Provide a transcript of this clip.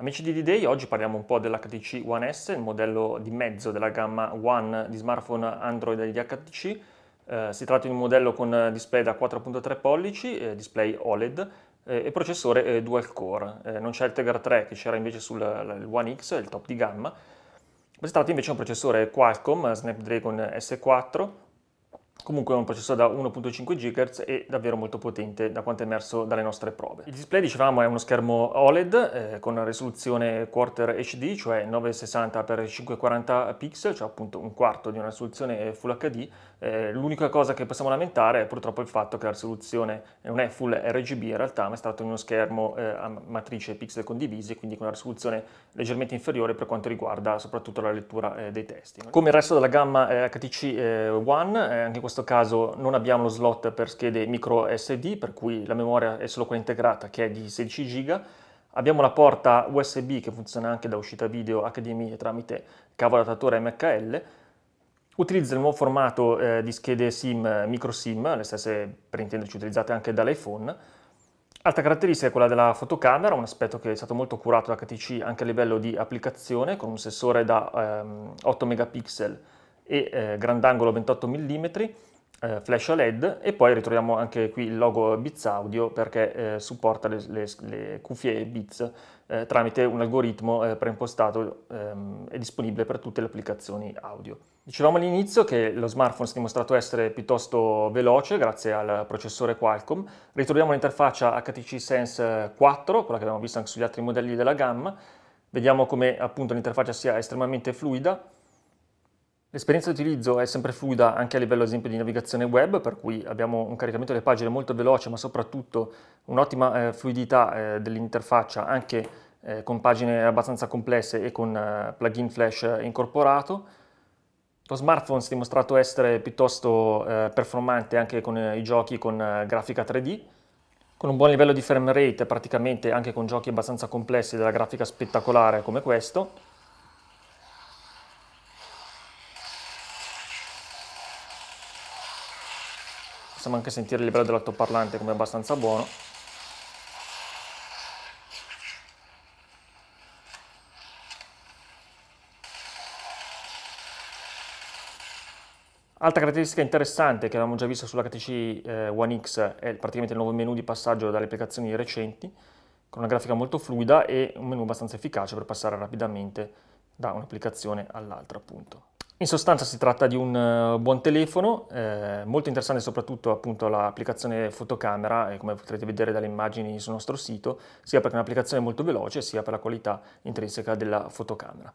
Amici di D-Day, oggi parliamo un po' dell'HTC One S, il modello di mezzo della gamma One di smartphone Android di HTC. Eh, si tratta di un modello con display da 4.3 pollici, eh, display OLED eh, e processore eh, dual core. Eh, non c'è il Tegra 3 che c'era invece sul One X, il top di gamma. Si tratta invece di un processore Qualcomm Snapdragon S4 Comunque è un processore da 1.5 GHz e davvero molto potente da quanto è emerso dalle nostre prove. Il display, dicevamo, è uno schermo OLED eh, con risoluzione Quarter HD, cioè 960x540 pixel, cioè appunto un quarto di una risoluzione Full HD. Eh, L'unica cosa che possiamo lamentare è purtroppo il fatto che la risoluzione non è Full RGB in realtà, ma è stato uno schermo eh, a matrice pixel condivisi, quindi con una risoluzione leggermente inferiore per quanto riguarda soprattutto la lettura eh, dei testi. Come il resto della gamma HTC eh, eh, One, anche questo questo caso non abbiamo lo slot per schede micro SD, per cui la memoria è solo quella integrata che è di 16 GB. Abbiamo la porta USB che funziona anche da uscita video HDMI tramite cavo adattatore MHL. Utilizza il nuovo formato eh, di schede SIM, micro SIM, le stesse per intenderci utilizzate anche dall'iPhone. Altra caratteristica è quella della fotocamera, un aspetto che è stato molto curato da HTC anche a livello di applicazione, con un sensore da ehm, 8 megapixel e eh, grandangolo 28 mm, eh, flash LED e poi ritroviamo anche qui il logo Beats Audio perché eh, supporta le, le, le, cuffie Beats eh, tramite un algoritmo eh, preimpostato ehm, e disponibile per tutte le applicazioni audio. Dicevamo all'inizio che lo smartphone si è dimostrato essere piuttosto veloce grazie al processore Qualcomm. Ritroviamo l'interfaccia HTC Sense 4, quella che abbiamo visto anche sugli altri modelli della gamma. Vediamo come appunto l'interfaccia sia estremamente fluida L'esperienza di utilizzo è sempre fluida anche a livello ad esempio di navigazione web, per cui abbiamo un caricamento delle pagine molto veloce, ma soprattutto un'ottima eh, fluidità eh, dell'interfaccia anche eh, con pagine abbastanza complesse e con eh, plugin flash incorporato. Lo smartphone si è dimostrato essere piuttosto eh, performante anche con eh, i giochi con grafica 3D, con un buon livello di frame rate praticamente anche con giochi abbastanza complessi della grafica spettacolare come questo. possiamo anche sentire il livello dell'altoparlante come abbastanza buono. Altra caratteristica interessante che avevamo già visto sulla eh, One X è praticamente il nuovo menu di passaggio dalle applicazioni recenti, con una grafica molto fluida e un menu abbastanza efficace per passare rapidamente da un'applicazione all'altra appunto. In sostanza si tratta di un eh, buon telefono, eh, molto interessante soprattutto appunto l'applicazione fotocamera, e come potrete vedere dalle immagini sul nostro sito, sia perché è un'applicazione molto veloce, sia per la qualità intrinseca della fotocamera.